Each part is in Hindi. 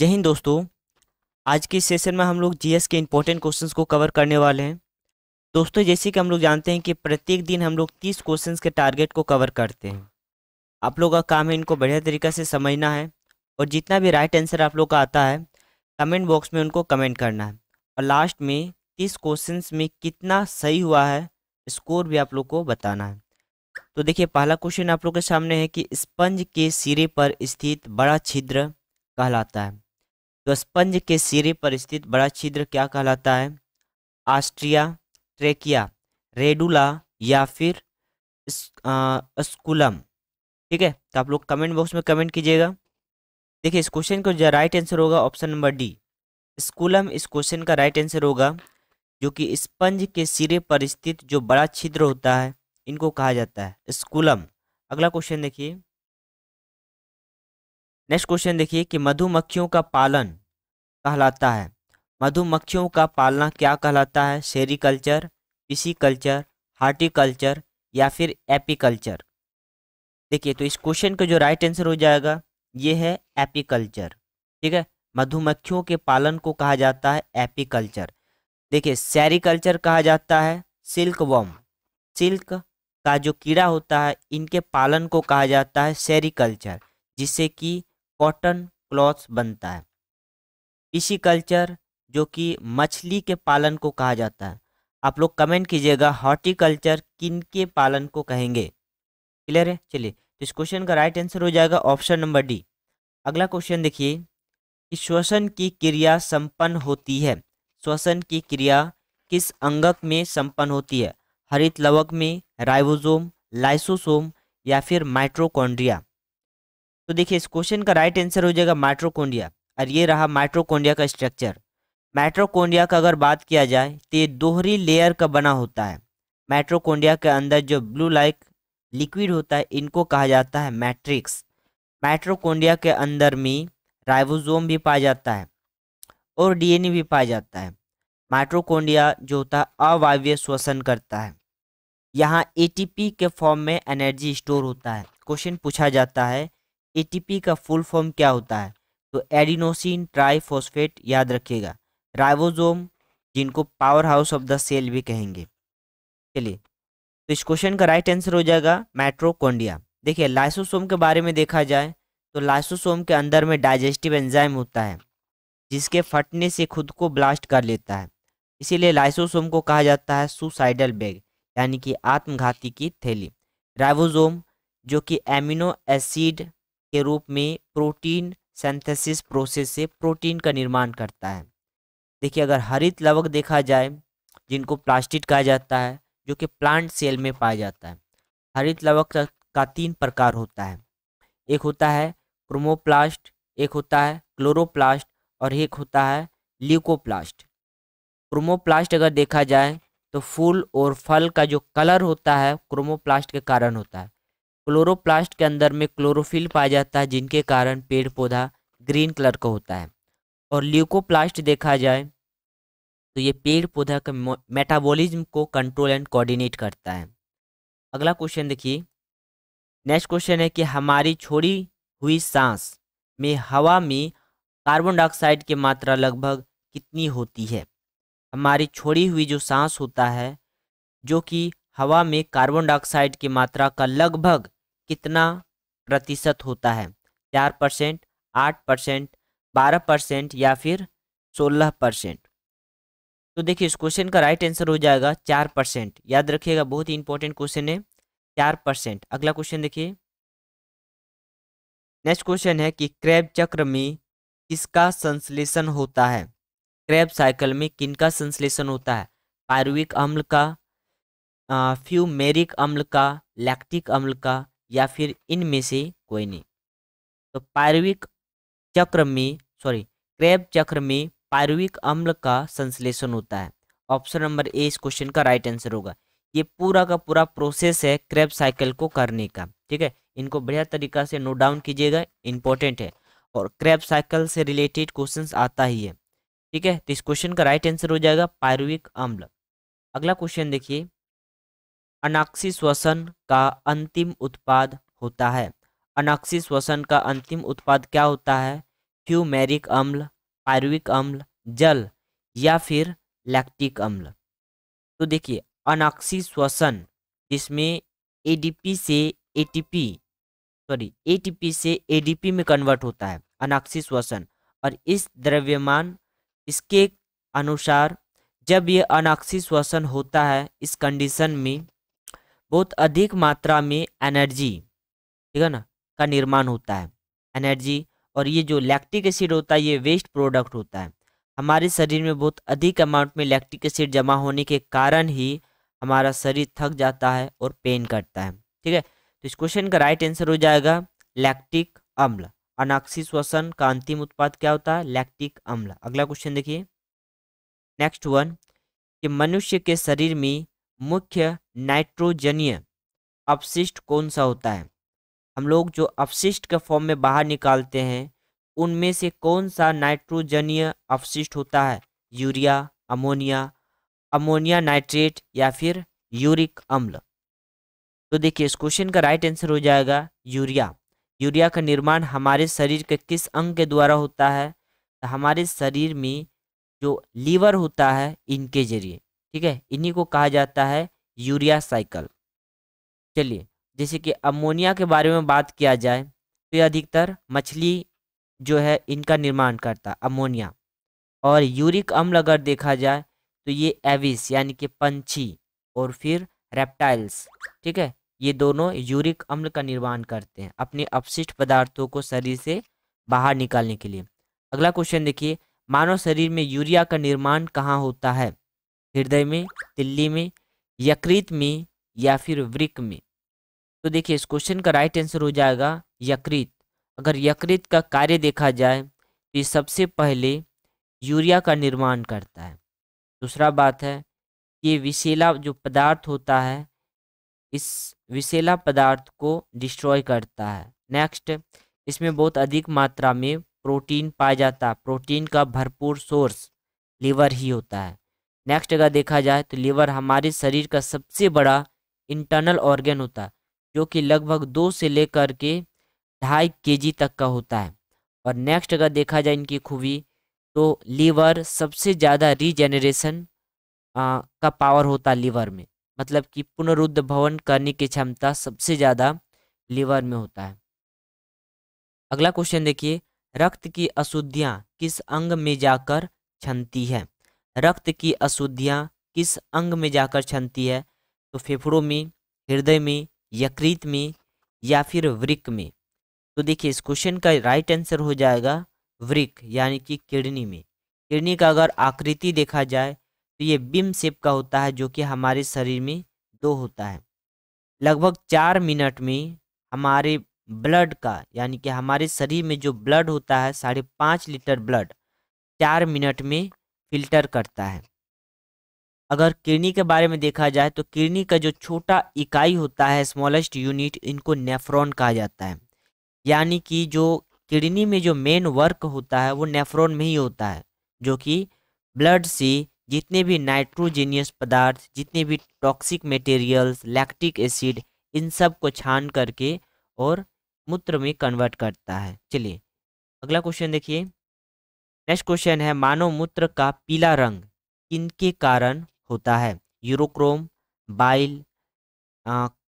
जय हिंद दोस्तों आज के सेशन में हम लोग जीएस के इम्पोर्टेंट क्वेश्चंस को कवर करने वाले हैं दोस्तों जैसे कि हम लोग जानते हैं कि प्रत्येक दिन हम लोग तीस क्वेश्चंस के टारगेट को कवर करते हैं आप लोग का काम है इनको बढ़िया तरीका से समझना है और जितना भी राइट आंसर आप लोग का आता है कमेंट बॉक्स में उनको कमेंट करना है और लास्ट में तीस क्वेश्चन में कितना सही हुआ है स्कोर भी आप लोग को बताना है तो देखिए पहला क्वेश्चन आप लोग के सामने है कि स्पंज के सिरे पर स्थित बड़ा छिद्र कहलाता है तो स्पंज के सिरे पर स्थित बड़ा छिद्र क्या कहलाता है आस्ट्रिया ट्रेकिया रेडुला या फिर स्कुलम ठीक है तो आप लोग कमेंट बॉक्स में कमेंट कीजिएगा देखिए इस क्वेश्चन का जो राइट आंसर होगा ऑप्शन नंबर डी स्कूलम इस क्वेश्चन का राइट आंसर होगा जो कि स्पंज के सिरे पर स्थित जो बड़ा छिद्र होता है इनको कहा जाता है स्कूलम अगला क्वेश्चन देखिए नेक्स्ट क्वेश्चन देखिए कि मधुमक्खियों का पालन कहलाता है मधुमक्खियों का पालना क्या कहलाता है सेरिकल्चर पिसी कल्चर हार्टिकल्चर या फिर एपिकल्चर देखिए तो इस क्वेश्चन का जो राइट आंसर हो जाएगा ये है एपिकल्चर ठीक है मधुमक्खियों के पालन को कहा जाता है एपिकल्चर देखिए सैरिकल्चर कहा जाता है सिल्क वॉम सिल्क का जो कीड़ा होता है इनके पालन को कहा जाता है सेरिकल्चर जिससे कि कॉटन क्लॉथ्स बनता है इसी कल्चर जो कि मछली के पालन को कहा जाता है आप लोग कमेंट कीजिएगा हॉर्टिकल्चर किन के पालन को कहेंगे क्लियर है चलिए तो इस क्वेश्चन का राइट आंसर हो जाएगा ऑप्शन नंबर डी अगला क्वेश्चन देखिए कि श्वसन की क्रिया संपन्न होती है श्वसन की क्रिया किस अंगक में संपन्न होती है हरित लवक में राइबोसोम लाइसोसोम या फिर माइट्रोकोंड्रिया तो देखिए इस क्वेश्चन का राइट आंसर हो जाएगा माइट्रोकोंड्रिया और ये रहा माइट्रोकोंडिया का स्ट्रक्चर माइट्रोकोंडिया का अगर बात किया जाए तो ये दोहरी लेयर का बना होता है माइट्रोकोंडिया के अंदर जो ब्लू लाइक लिक्विड होता है इनको कहा जाता है मैट्रिक्स माइट्रोकोंडिया के अंदर में राइबोसोम भी पाया जाता है और डीएनए भी पाया जाता है माइट्रोकोंडिया जो होता है अवाव्य श्वसन करता है यहाँ एटीपी के फॉर्म में एनर्जी स्टोर होता है क्वेश्चन पूछा जाता है एटीपी का फुल फॉर्म क्या होता है तो एडिनोसिन ट्राईफोस्फेट याद रखिएगा राइबोसोम जिनको power house of the cell भी कहेंगे चलिए तो इस क्वेश्चन का राइट आंसर हो जाएगा मैट्रोकोंडिया देखिए लाइसोसोम के बारे में देखा जाए तो लाइसोसोम के अंदर में डाइजेस्टिव एंजाइम होता है जिसके फटने से खुद को ब्लास्ट कर लेता है इसीलिए लाइसोसोम को कहा जाता है सुसाइडल बैग यानी कि आत्मघाती की थैली राइबोसोम जो कि एमिनो एसिड के रूप में प्रोटीन सेंथेसिस प्रोसेस से प्रोटीन का निर्माण करता है देखिए अगर हरित लवक देखा जाए जिनको प्लास्टिक कहा जाता है जो कि प्लांट सेल में पाया जाता है हरित लवक का तीन प्रकार होता है एक होता है क्रोमोप्लास्ट एक होता है क्लोरोप्लास्ट और एक होता है ल्यूकोप्लास्ट क्रोमोप्लास्ट अगर देखा जाए तो फूल और फल का जो कलर होता है क्रोमोप्लास्ट के कारण होता है क्लोरोप्लास्ट के अंदर में क्लोरोफिल पाया जाता है जिनके कारण पेड़ पौधा ग्रीन कलर का होता है और ल्यूकोप्लास्ट देखा जाए तो ये पेड़ पौधा के मेटाबॉलिज्म को कंट्रोल एंड कोऑर्डिनेट करता है अगला क्वेश्चन देखिए नेक्स्ट क्वेश्चन है कि हमारी छोड़ी हुई सांस में हवा में कार्बन डाइऑक्साइड की मात्रा लगभग कितनी होती है हमारी छोड़ी हुई जो सांस होता है जो कि हवा में कार्बन डाइऑक्साइड की मात्रा का लगभग कितना प्रतिशत होता है चार परसेंट आठ परसेंट बारह परसेंट या फिर सोलह परसेंट तो देखिए इस क्वेश्चन का राइट आंसर हो जाएगा चार परसेंट याद रखिएगा बहुत ही इंपॉर्टेंट क्वेश्चन है चार परसेंट अगला क्वेश्चन देखिए नेक्स्ट क्वेश्चन है कि क्रैब चक्र में किसका संश्लेषण होता है क्रैब साइकिल में किनका संश्लेषण होता है पार्विक अम्ल का फ्यूमेरिक अम्ल का लैक्टिक अम्ल का या फिर इनमें से कोई नहीं तो पार्विक चक्र में सॉरी क्रेब चक्र में पार्विक अम्ल का संश्लेषण होता है ऑप्शन नंबर ए इस क्वेश्चन का राइट आंसर होगा ये पूरा का पूरा प्रोसेस है क्रेब साइकिल को करने का ठीक है इनको बढ़िया तरीका से नोट डाउन कीजिएगा इंपॉर्टेंट है और क्रेब साइकिल से रिलेटेड क्वेश्चन आता ही है ठीक है तो इस क्वेश्चन का राइट आंसर हो जाएगा पार्विक अम्ल अगला क्वेश्चन देखिए अनाक्सी श्वसन का अंतिम उत्पाद होता है अनाक्सी श्वसन का अंतिम उत्पाद क्या होता है क्यूमेरिक अम्ल पायरुविक अम्ल जल या फिर लैक्टिक अम्ल तो देखिए अनाक्सी श्वसन जिसमें एडीपी से एटीपी सॉरी एटीपी से एडीपी में कन्वर्ट होता है अनाक्सी श्वसन और इस द्रव्यमान इसके अनुसार जब ये अनाक्सी श्वसन होता है इस कंडीशन में बहुत अधिक मात्रा में एनर्जी ठीक है ना का निर्माण होता है एनर्जी और ये जो लैक्टिक एसिड होता है ये वेस्ट प्रोडक्ट होता है हमारे शरीर में बहुत अधिक अमाउंट में लैक्टिक एसिड जमा होने के कारण ही हमारा शरीर थक जाता है और पेन करता है ठीक है तो इस क्वेश्चन का राइट आंसर हो जाएगा लैक्टिक अम्ल अनाक्षी श्वसन का अंतिम उत्पाद क्या होता है लैक्टिक अम्ल अगला क्वेश्चन देखिए नेक्स्ट वन कि मनुष्य के शरीर में मुख्य नाइट्रोजनीय अपशिष्ट कौन सा होता है हम लोग जो अपशिष्ट के फॉर्म में बाहर निकालते हैं उनमें से कौन सा नाइट्रोजनीय अपशिष्ट होता है यूरिया अमोनिया अमोनिया नाइट्रेट या फिर यूरिक अम्ल तो देखिए इस क्वेश्चन का राइट आंसर हो जाएगा यूरिया यूरिया का निर्माण हमारे शरीर के किस अंग के द्वारा होता है तो हमारे शरीर में जो लीवर होता है इनके जरिए ठीक है इन्हीं को कहा जाता है यूरिया साइकिल चलिए जैसे कि अमोनिया के बारे में बात किया जाए तो ये अधिकतर मछली जो है इनका निर्माण करता अमोनिया और यूरिक अम्ल अगर देखा जाए तो ये एविस यानी कि पंछी और फिर रेप्टाइल्स ठीक है ये दोनों यूरिक अम्ल का निर्माण करते हैं अपने अपशिष्ट पदार्थों को शरीर से बाहर निकालने के लिए अगला क्वेश्चन देखिए मानव शरीर में यूरिया का निर्माण कहाँ होता है हृदय में तिल्ली में यकृत में या फिर वृक में तो देखिए इस क्वेश्चन का राइट आंसर हो जाएगा यकृत अगर यकृत का कार्य देखा जाए तो ये सबसे पहले यूरिया का निर्माण करता है दूसरा बात है ये विशेला जो पदार्थ होता है इस विशेला पदार्थ को डिस्ट्रॉय करता है नेक्स्ट इसमें बहुत अधिक मात्रा में प्रोटीन पाया जाता है प्रोटीन का भरपूर सोर्स लीवर ही होता है नेक्स्ट अगर देखा जाए तो लीवर हमारे शरीर का सबसे बड़ा इंटरनल ऑर्गेन होता है जो कि लगभग दो से लेकर के ढाई के तक का होता है और नेक्स्ट अगर देखा जाए इनकी खूबी तो लीवर सबसे ज़्यादा रीजेनरेशन का पावर होता है लीवर में मतलब कि पुनरुद्ध भवन करने की क्षमता सबसे ज़्यादा लीवर में होता है अगला क्वेश्चन देखिए रक्त की अशुद्धियाँ किस अंग में जाकर क्षमती है रक्त की अशुद्धियाँ किस अंग में जाकर क्षमती है तो फेफड़ों में हृदय में यकृत में या फिर वृक में तो देखिए इस क्वेश्चन का राइट आंसर हो जाएगा वृक यानी कि किडनी में किडनी का अगर आकृति देखा जाए तो ये बिम सेप का होता है जो कि हमारे शरीर में दो होता है लगभग चार मिनट में हमारे ब्लड का यानी कि हमारे शरीर में जो ब्लड होता है साढ़े पाँच लीटर ब्लड चार मिनट में फिल्टर करता है अगर किडनी के बारे में देखा जाए तो किडनी का जो छोटा इकाई होता है स्मॉलेस्ट यूनिट इनको नेफ्रॉन कहा जाता है यानी कि जो किडनी में जो मेन वर्क होता है वो नेफ्रॉन में ही होता है जो कि ब्लड से जितने भी नाइट्रोजेनियस पदार्थ जितने भी टॉक्सिक मटेरियल्स लैक्टिक एसिड इन सब को छान करके और मूत्र में कन्वर्ट करता है चलिए अगला क्वेश्चन देखिए नेक्स्ट क्वेश्चन है मानव मूत्र का पीला रंग किनके कारण होता है यूरोक्रोम बाइल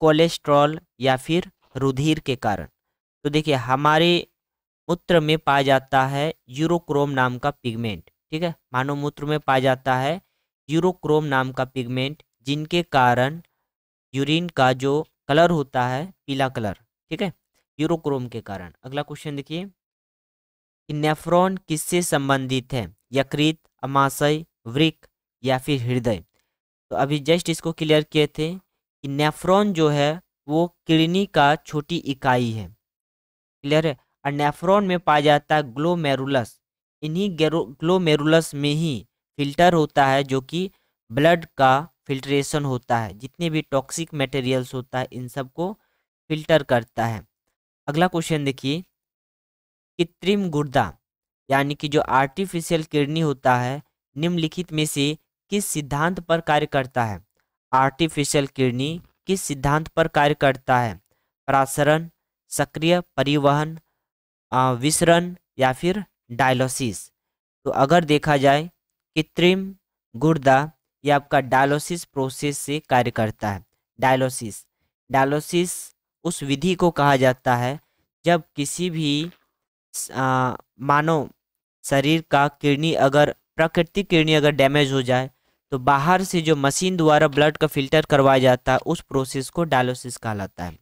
कोलेस्ट्रॉल या फिर रुधिर के कारण तो देखिए हमारे मूत्र में पाया जाता है यूरोक्रोम नाम का पिगमेंट ठीक है मानव मूत्र में पाया जाता है यूरोक्रोम नाम का पिगमेंट जिनके कारण यूरिन का जो कलर होता है पीला कलर ठीक है यूरोक्रोम के कारण अगला क्वेश्चन देखिए कि नेफ्रॉन किससे संबंधित है यकृत अमाशय वृक या फिर हृदय तो अभी जस्ट इसको क्लियर किए थे कि नेफ्रॉन जो है वो किडनी का छोटी इकाई है क्लियर है और नेफ्रॉन में पाया जाता है ग्लोमेरुलस इन्हीं ग्लोमेरुलस में ही फिल्टर होता है जो कि ब्लड का फिल्ट्रेशन होता है जितने भी टॉक्सिक मटेरियल्स होता है इन सबको फिल्टर करता है अगला क्वेश्चन देखिए कृत्रिम गुर्दा यानी कि जो आर्टिफिशियल किडनी होता है निम्नलिखित में से किस सिद्धांत पर कार्य करता है आर्टिफिशियल किडनी किस सिद्धांत पर कार्य करता है प्रासरण सक्रिय परिवहन विसरण या फिर डायलोसिस तो अगर देखा जाए कृत्रिम गुर्दा यह आपका डायलोसिस प्रोसेस से कार्य करता है डायलोसिस डायलोसिस उस विधि को कहा जाता है जब किसी भी मानो शरीर का किडनी अगर प्राकृतिक किडनी अगर डैमेज हो जाए तो बाहर से जो मशीन द्वारा ब्लड का फिल्टर करवाया जाता है उस प्रोसेस को डायलोसिस कहलाता है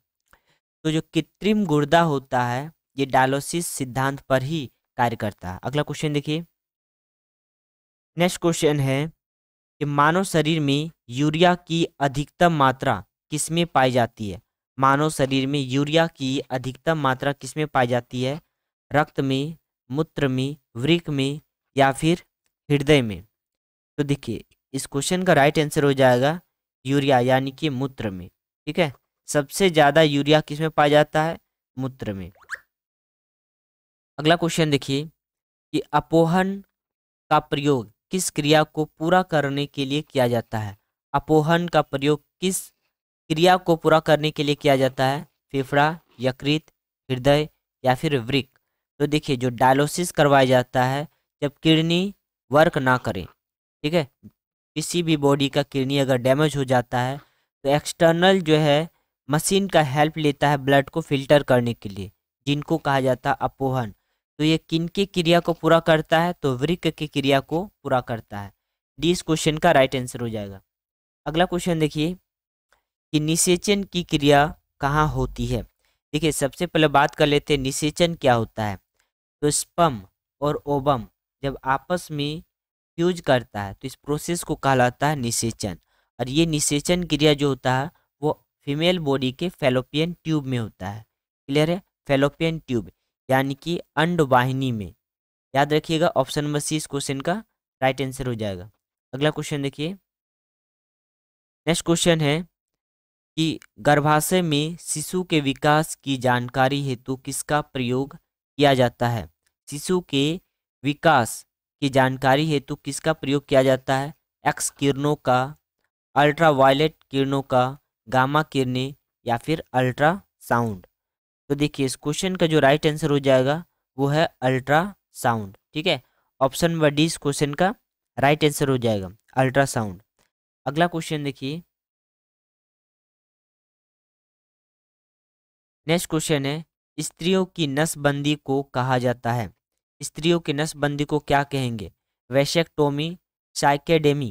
तो जो कृत्रिम गुर्दा होता है ये डायलोसिस सिद्धांत पर ही कार्य करता है अगला क्वेश्चन देखिए नेक्स्ट क्वेश्चन है कि मानव शरीर में यूरिया की अधिकतम मात्रा किसमें पाई जाती है मानव शरीर में यूरिया की अधिकतम मात्रा किसमें पाई जाती है रक्त में मूत्र में वृक में या फिर हृदय में तो देखिए इस क्वेश्चन का राइट आंसर हो जाएगा यूरिया यानी कि मूत्र में ठीक है सबसे ज़्यादा यूरिया किस में पाया जाता है मूत्र में अगला क्वेश्चन देखिए कि अपोहन का प्रयोग किस क्रिया को पूरा करने के लिए किया जाता है अपोहन का प्रयोग किस क्रिया को पूरा करने के लिए किया जाता है फेफड़ा यकृत हृदय या फिर वृक तो देखिए जो डायलोसिस करवाया जाता है जब किडनी वर्क ना करे ठीक है किसी भी बॉडी का किडनी अगर डैमेज हो जाता है तो एक्सटर्नल जो है मशीन का हेल्प लेता है ब्लड को फिल्टर करने के लिए जिनको कहा जाता है अपोहन तो ये किन की क्रिया को पूरा करता है तो वृक की क्रिया को पूरा करता है डी इस क्वेश्चन का राइट आंसर हो जाएगा अगला क्वेश्चन देखिए कि निषेचन की क्रिया कहाँ होती है देखिए सबसे पहले बात कर लेते हैं निषेचन क्या होता है तो स्पम और ओबम जब आपस में फ्यूज करता है तो इस प्रोसेस को कहलाता है निषेचन और ये निषेचन क्रिया जो होता है वो फीमेल बॉडी के फेलोपियन ट्यूब में होता है क्लियर है फेलोपियन ट्यूब यानी कि अंडवाहिनी में याद रखिएगा ऑप्शन नंबर सी इस क्वेश्चन का राइट आंसर हो जाएगा अगला क्वेश्चन देखिए नेक्स्ट क्वेश्चन है कि गर्भाशय में शिशु के विकास की जानकारी हेतु किसका प्रयोग किया जाता है शिशु के विकास की जानकारी हेतु किसका प्रयोग किया जाता है एक्स किरणों का अल्ट्रावायलेट किरणों का गामा किरणें या फिर अल्ट्रासाउंड तो देखिए इस क्वेश्चन का जो राइट आंसर हो जाएगा वो है अल्ट्रासाउंड ठीक है ऑप्शन नंबर डी इस क्वेश्चन का राइट आंसर हो जाएगा अल्ट्रासाउंड अगला क्वेश्चन देखिए नेक्स्ट क्वेश्चन है स्त्रियों की नसबंदी को कहा जाता है स्त्रियों की नसबंदी को क्या कहेंगे वैशेक्टोमी साइकेडेमी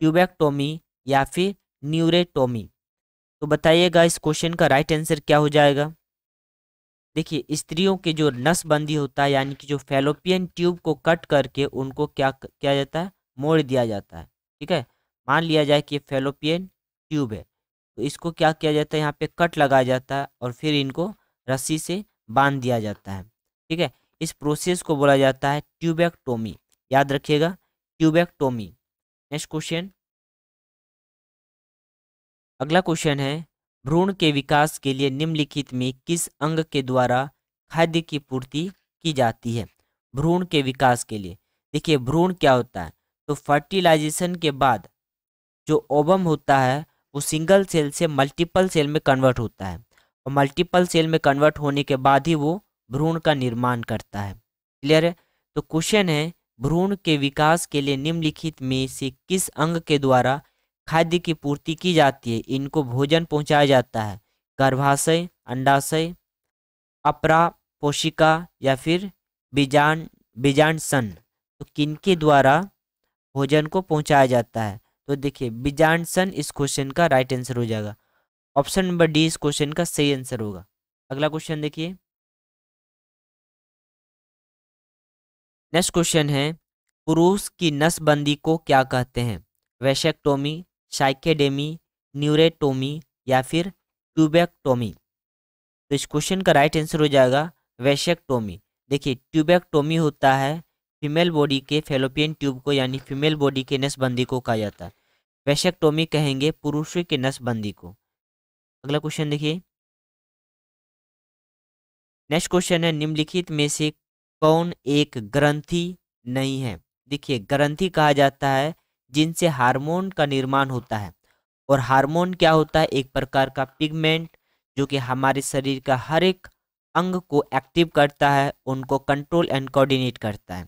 ट्यूबैक्टोमी या फिर न्यूरेटोमी तो बताइएगा इस क्वेश्चन का राइट आंसर क्या हो जाएगा देखिए स्त्रियों के जो नसबंदी होता है यानी कि जो फेलोपियन ट्यूब को कट करके उनको क्या किया जाता है मोड़ दिया जाता है ठीक है मान लिया जाए कि ये फेलोपियन ट्यूब है तो इसको क्या किया जाता है यहाँ पे कट लगाया जाता है और फिर इनको रस्सी से बांध दिया जाता है ठीक है इस प्रोसेस को बोला जाता है ट्यूबेक्टोमी याद रखिएगा ट्यूबेक्टोमी नेक्स्ट क्वेश्चन अगला क्वेश्चन है भ्रूण के विकास के लिए निम्नलिखित में किस अंग के द्वारा खाद्य की पूर्ति की जाती है भ्रूण के विकास के लिए देखिए भ्रूण क्या होता है तो फर्टिलाइजेशन के बाद जो ओबम होता है वो सिंगल सेल से मल्टीपल सेल में कन्वर्ट होता है और मल्टीपल सेल में कन्वर्ट होने के बाद ही वो भ्रूण का निर्माण करता है क्लियर है तो क्वेश्चन है भ्रूण के विकास के लिए निम्नलिखित में से किस अंग के द्वारा खाद्य की पूर्ति की जाती है इनको भोजन पहुंचाया जाता है गर्भाशय अंडाशय अपरा पोषिका या फिर बीजान बीजांडसन तो किनके द्वारा भोजन को पहुंचाया जाता है तो देखिए बीजांडसन इस क्वेश्चन का राइट आंसर हो जाएगा ऑप्शन नंबर डी इस क्वेश्चन का सही आंसर होगा अगला क्वेश्चन देखिए नेक्स्ट क्वेश्चन है पुरुष की नसबंदी को क्या कहते हैं वैशेक्टोमी साइकेडेमी न्यूरेटोमी या फिर ट्यूबेक्टोमी तो इस क्वेश्चन का राइट आंसर हो जाएगा वैशेक्टोमी देखिए ट्यूबेक्टोमी होता है फीमेल बॉडी के फेलोपियन ट्यूब को यानी फीमेल बॉडी के नसबंदी को कहा जाता है वैशेक्टोमी कहेंगे पुरुष के नसबंदी को अगला क्वेश्चन देखिए नेक्स्ट क्वेश्चन है निम्नलिखित में से कौन एक ग्रंथि नहीं है देखिए ग्रंथि कहा जाता है जिनसे हार्मोन का निर्माण होता है और हार्मोन क्या होता है एक प्रकार का पिगमेंट जो कि हमारे शरीर का हर एक अंग को एक्टिव करता है उनको कंट्रोल एंड कोऑर्डिनेट करता है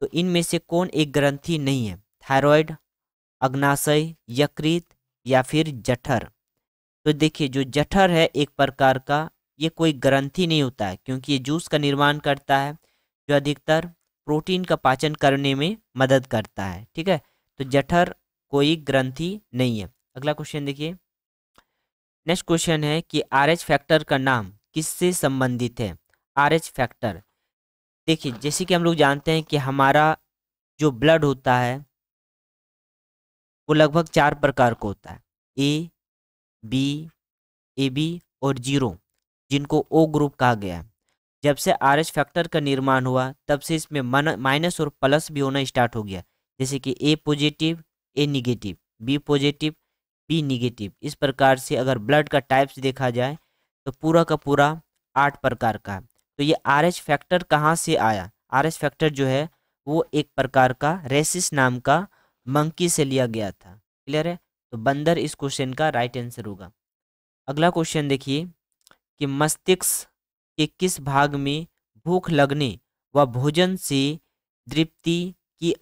तो इनमें से कौन एक ग्रंथि नहीं है थायरॉयड अग्नाशय यकृत या फिर जठर तो देखिए जो जठर है एक प्रकार का ये कोई ग्रंथि नहीं होता है क्योंकि ये जूस का निर्माण करता है जो अधिकतर प्रोटीन का पाचन करने में मदद करता है ठीक है तो जठर कोई ग्रंथि नहीं है अगला क्वेश्चन देखिए नेक्स्ट क्वेश्चन है कि आर फैक्टर का नाम किससे संबंधित है आर फैक्टर देखिए जैसे कि हम लोग जानते हैं कि हमारा जो ब्लड होता है वो लगभग चार प्रकार का होता है ए बी ए बी और जीरो जिनको ओ ग्रुप कहा गया है जब से आर एच फैक्टर का निर्माण हुआ तब से इसमें माइनस और प्लस भी होना स्टार्ट हो गया जैसे कि A positive A negative B positive B negative इस प्रकार से अगर ब्लड का टाइप्स देखा जाए तो पूरा का पूरा आठ प्रकार का है तो ये आर एच फैक्टर कहाँ से आया आर एच फैक्टर जो है वो एक प्रकार का रेसिस नाम का मंकी से लिया गया था क्लियर है तो बंदर इस क्वेश्चन का राइट आंसर होगा अगला क्वेश्चन देखिए कि मस्तिष्क के किस भाग में भूख लगने व भोजन से तृप्ति की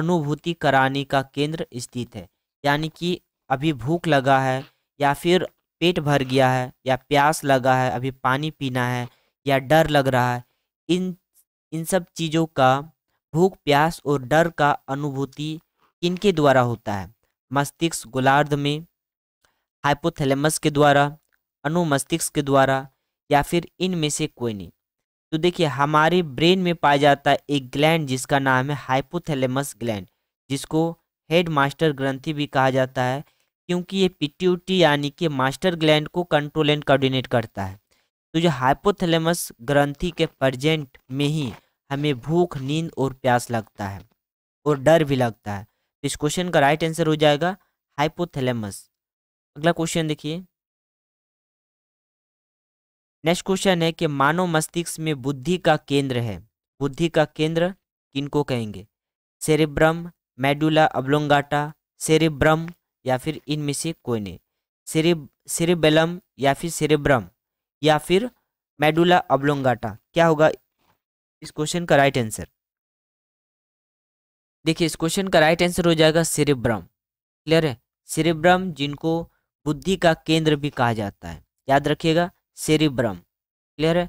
अनुभूति कराने का केंद्र स्थित है यानी कि अभी भूख लगा है या फिर पेट भर गया है या प्यास लगा है अभी पानी पीना है या डर लग रहा है इन इन सब चीज़ों का भूख प्यास और डर का अनुभूति किनके द्वारा होता है मस्तिष्क गोलार्ध में हाइपोथैलेमस के द्वारा अनुमस्तिष्क के द्वारा या फिर इनमें से कोई नहीं तो देखिए हमारे ब्रेन में पाया जाता है एक ग्लैंड जिसका नाम है हाइपोथैलेमस ग्लैंड जिसको हेड मास्टर ग्रंथि भी कहा जाता है क्योंकि ये पिट्यूटी यानी कि मास्टर ग्लैंड को कंट्रोल एंड कोऑर्डिनेट करता है तो जो हाइपोथैलेमस ग्रंथि के प्रजेंट में ही हमें भूख नींद और प्यास लगता है और डर भी लगता है इस क्वेश्चन का राइट आंसर हो जाएगा हाइपोथैलेमस अगला क्वेश्चन देखिए नेक्स्ट क्वेश्चन है कि मानव मस्तिष्क में बुद्धि का केंद्र है बुद्धि का केंद्र किनको कहेंगे सेरिब्रम मेडुला अब्लोंगाटा सेरिब्रम या फिर इनमें से कोई नहीं सेरिब सेरिबेलम या फिर सेरिब्रम या फिर मेडुला अब्लोंगाटा क्या होगा इस क्वेश्चन का राइट आंसर देखिए इस क्वेश्चन का राइट आंसर हो जाएगा सिरिब्रम क्लियर है सिरिब्रम जिनको बुद्धि का केंद्र भी कहा जाता है याद रखिएगा सिरिब्रम क्लियर है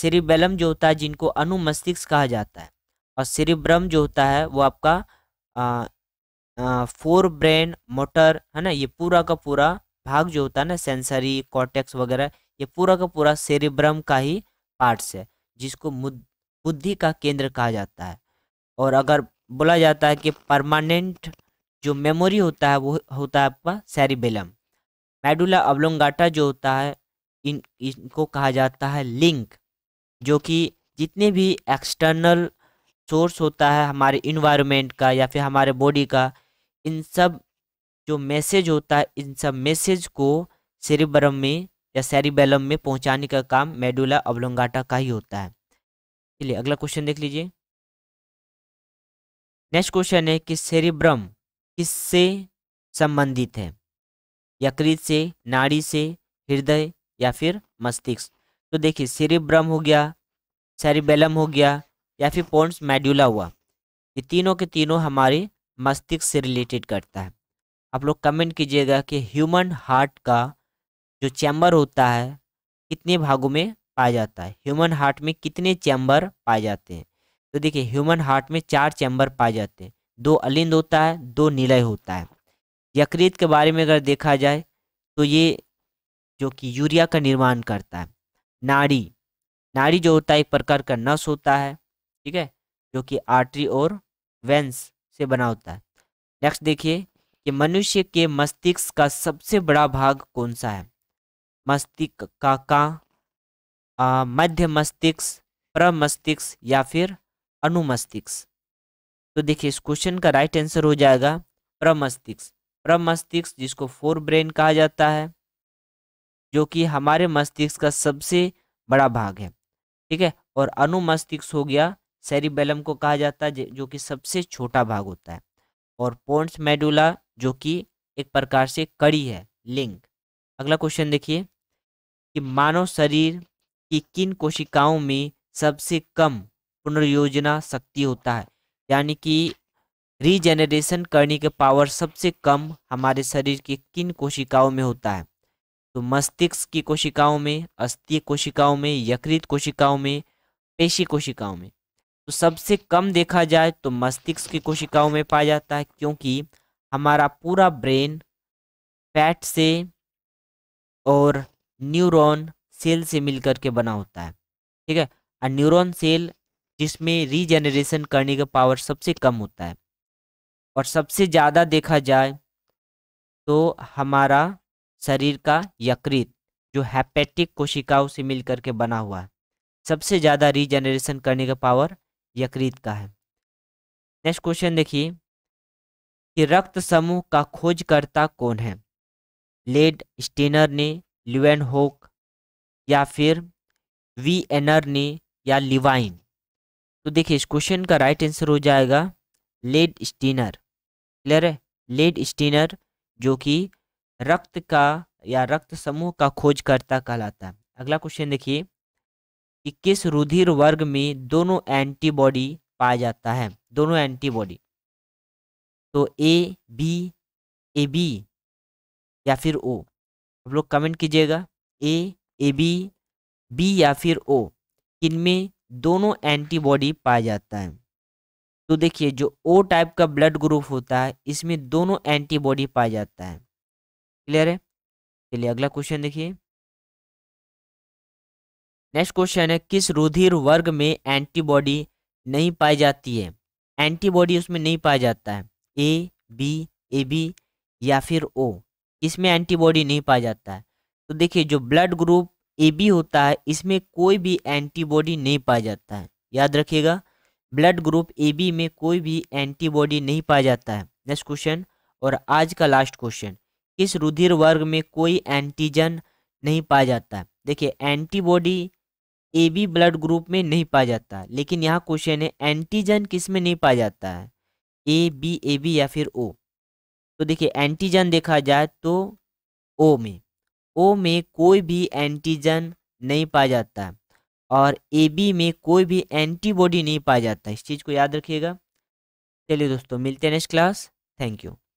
सिरिबेलम जो होता है जिनको अनुमस्तिष्क कहा जाता है और सिरिब्रम जो होता है वो आपका आ, आ, फोर ब्रेन मोटर है ना ये पूरा का पूरा भाग जो होता है ना सेंसरी कॉटेक्स वगैरह ये पूरा का पूरा सेरिब्रम का ही पार्ट्स है जिसको बुद्धि का केंद्र कहा जाता है और अगर बोला जाता है कि परमानेंट जो मेमोरी होता है वो होता है आपका सेरिबेलम मेडुला अबलोंगाटा जो होता है इन इनको कहा जाता है लिंक जो कि जितने भी एक्सटर्नल सोर्स होता है हमारे इन्वायरमेंट का या फिर हमारे बॉडी का इन सब जो मैसेज होता है इन सब मैसेज को सेरिबरम में या सेरिबेलम में पहुंचाने का काम मेडुला अबलोंगाटा का ही होता है चलिए अगला क्वेश्चन देख लीजिए नेक्स्ट क्वेश्चन है कि सेरिब्रम किससे संबंधित है यकृत से नाड़ी से हृदय या फिर मस्तिष्क तो देखिए सेरिब्रम हो गया सेरिबेलम हो गया या फिर पोन्स मेड्यूला हुआ ये तीनों के तीनों हमारे मस्तिष्क से रिलेटेड करता है आप लोग कमेंट कीजिएगा कि ह्यूमन हार्ट का जो चैम्बर होता है कितने भागों में पाया जाता है ह्यूमन हार्ट में कितने चैम्बर पाए जाते हैं तो देखिए ह्यूमन हार्ट में चार चैम्बर पाए जाते हैं दो अलिंद होता है दो निलय होता है यकृत के बारे में अगर देखा जाए तो ये जो कि यूरिया का निर्माण करता है नाड़ी नाड़ी जो होता है एक प्रकार का नस होता है ठीक है जो कि आर्टरी और वेंस से बना होता है नेक्स्ट देखिए कि मनुष्य के मस्तिष्क का सबसे बड़ा भाग कौन सा है मस्तिष्क का का मध्य मस्तिष्क प्रमस्तिष्क या फिर अनुमस्तिष्क तो देखिए इस क्वेश्चन का राइट आंसर हो जाएगा प्रमस्तिष्क प्रमस्तिष्क जिसको फोर ब्रेन कहा जाता है जो कि हमारे मस्तिष्क का सबसे बड़ा भाग है ठीक है और अनुमस्तिष्क हो गया सेरिबेलम को कहा जाता है जो कि सबसे छोटा भाग होता है और पोन्स मेडुला जो कि एक प्रकार से कड़ी है लिंग अगला क्वेश्चन देखिए कि मानव शरीर की किन कोशिकाओं में सबसे कम पुनर्योजना शक्ति होता है यानी कि रीजेनरेशन करने के पावर सबसे कम हमारे शरीर की किन कोशिकाओं में होता है तो मस्तिष्क की कोशिकाओं में अस्थि कोशिकाओं में यकृत कोशिकाओं में पेशी कोशिकाओं में तो सबसे कम देखा जाए तो मस्तिष्क की कोशिकाओं में पाया जाता है क्योंकि हमारा पूरा ब्रेन फैट से और न्यूरॉन सेल से मिलकर के बना होता है ठीक है और न्यूरॉन सेल जिसमें रीजेनरेशन करने का पावर सबसे कम होता है और सबसे ज़्यादा देखा जाए तो हमारा शरीर का यकृत जो हैपेटिक कोशिकाओं से मिल के बना हुआ है सबसे ज़्यादा रीजेनरेशन करने का पावर यकृत का है नेक्स्ट क्वेश्चन देखिए कि रक्त समूह का खोजकर्ता कौन है लेड स्टेनर ने ल्यून होक या फिर वी एनर ने या लिवाइन तो देखिए इस क्वेश्चन का राइट आंसर हो जाएगा लेड स्टीनर क्लियर है लेड स्टीनर जो कि रक्त का या रक्त समूह का खोजकर्ता कहलाता है अगला क्वेश्चन देखिए कि किस रुधिर वर्ग में दोनों एंटीबॉडी पाया जाता है दोनों एंटीबॉडी तो ए बी ए बी या फिर ओ आप लोग कमेंट कीजिएगा ए ए बी बी या फिर ओ किनमें दोनों एंटीबॉडी पाया जाता है तो देखिए जो ओ टाइप का ब्लड ग्रुप होता है इसमें दोनों एंटीबॉडी पाया जाता है क्लियर है चलिए अगला क्वेश्चन देखिए नेक्स्ट क्वेश्चन है किस रुधिर वर्ग में एंटीबॉडी नहीं पाई जाती है एंटीबॉडी उसमें नहीं पाया जाता है ए बी ए बी या फिर ओ इसमें एंटीबॉडी नहीं पाया जाता है तो देखिए जो ब्लड ग्रुप ए बी होता है इसमें कोई भी एंटीबॉडी नहीं पाया जाता है याद रखिएगा ब्लड ग्रुप ए बी में कोई भी एंटीबॉडी नहीं पाया जाता है नेक्स्ट क्वेश्चन और आज का लास्ट क्वेश्चन किस रुधिर वर्ग में कोई एंटीजन नहीं पाया जाता है देखिए antibody A B blood group में नहीं पाया जाता है लेकिन यहाँ क्वेश्चन है एंटीजन किस में नहीं पाया जाता है ए बी ए बी या फिर ओ तो देखिए एंटीजन देखा जाए तो ओ में ओ में कोई भी एंटीजन नहीं पाया जाता है और ए बी में कोई भी एंटीबॉडी नहीं पाया जाता इस चीज़ को याद रखिएगा चलिए दोस्तों मिलते हैं नेक्स्ट क्लास थैंक यू